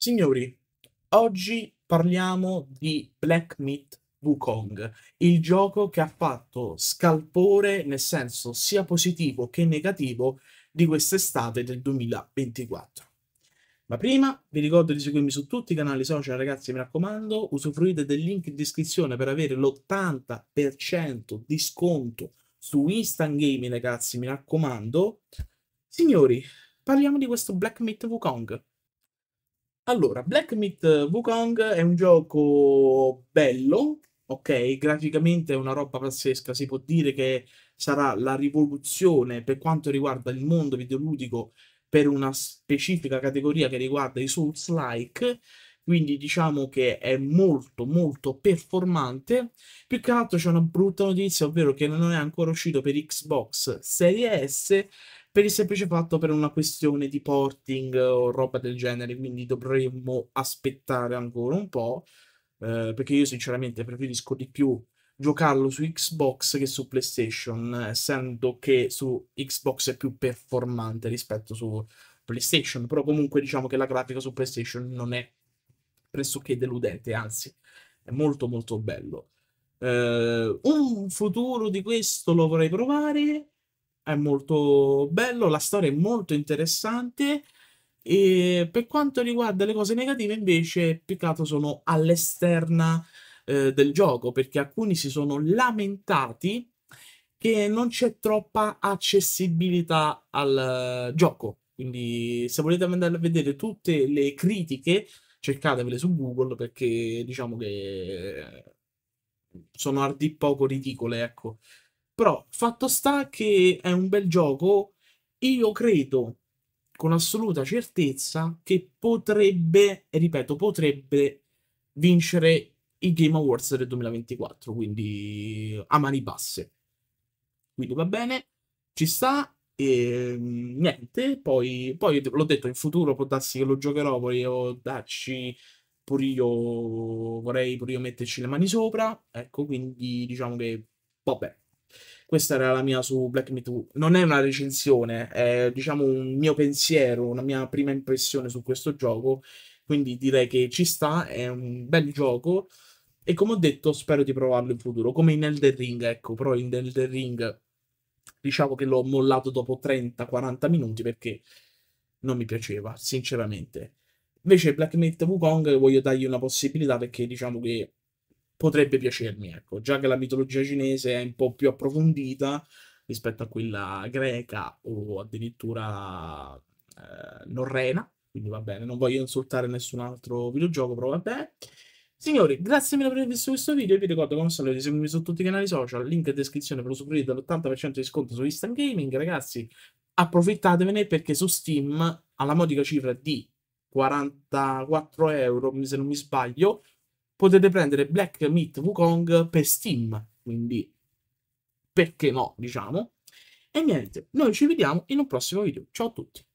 Signori, oggi parliamo di Black Myth Wukong, il gioco che ha fatto scalpore nel senso sia positivo che negativo di quest'estate del 2024. Ma prima vi ricordo di seguirmi su tutti i canali social, ragazzi, mi raccomando, usufruite del link in descrizione per avere l'80% di sconto su Instant Gaming, ragazzi, mi raccomando. Signori, parliamo di questo Black Myth Wukong allora, Black Myth eh, Wukong è un gioco bello, ok? Graficamente è una roba pazzesca, si può dire che sarà la rivoluzione per quanto riguarda il mondo videoludico per una specifica categoria che riguarda i Souls-like, quindi diciamo che è molto molto performante. Più che altro c'è una brutta notizia, ovvero che non è ancora uscito per Xbox Series S, per il semplice fatto per una questione di porting o roba del genere, quindi dovremmo aspettare ancora un po', eh, perché io sinceramente preferisco di più giocarlo su Xbox che su PlayStation, essendo che su Xbox è più performante rispetto su PlayStation, però comunque diciamo che la grafica su PlayStation non è pressoché deludente, anzi è molto molto bello. Uh, un futuro di questo lo vorrei provare è molto bello, la storia è molto interessante. E per quanto riguarda le cose negative, invece, peccato sono all'esterna eh, del gioco, perché alcuni si sono lamentati che non c'è troppa accessibilità al eh, gioco. Quindi, se volete andare a vedere tutte le critiche, cercatevele su Google perché diciamo che eh, sono a ardi poco ridicole, ecco. Però fatto sta che è un bel gioco, io credo con assoluta certezza che potrebbe, ripeto, potrebbe vincere i Game Awards del 2024, quindi a mani basse. Quindi va bene, ci sta, e ehm, niente, poi, poi l'ho detto, in futuro può darsi che lo giocherò, volevo darci pure io, vorrei pure io metterci le mani sopra, ecco, quindi diciamo che vabbè. Questa era la mia su Black Me Too. Non è una recensione, è diciamo un mio pensiero, una mia prima impressione su questo gioco. Quindi direi che ci sta, è un bel gioco. E come ho detto, spero di provarlo in futuro, come in Elder Ring, ecco, però in Elder Ring diciamo che l'ho mollato dopo 30-40 minuti perché non mi piaceva, sinceramente. Invece Black Myth Wukong voglio dargli una possibilità perché diciamo che potrebbe piacermi, ecco, già che la mitologia cinese è un po' più approfondita rispetto a quella greca o addirittura eh, norrena, quindi va bene, non voglio insultare nessun altro videogioco, però va Signori, grazie mille per aver visto questo video, vi ricordo come sempre di seguirmi su tutti i canali social, link in descrizione per usufruire dell'80% di sconto su Instant Gaming, ragazzi, approfittatevene perché su Steam, alla modica cifra di 44 euro, se non mi sbaglio, potete prendere Black Meat Wukong per Steam, quindi perché no, diciamo. E niente, noi ci vediamo in un prossimo video. Ciao a tutti!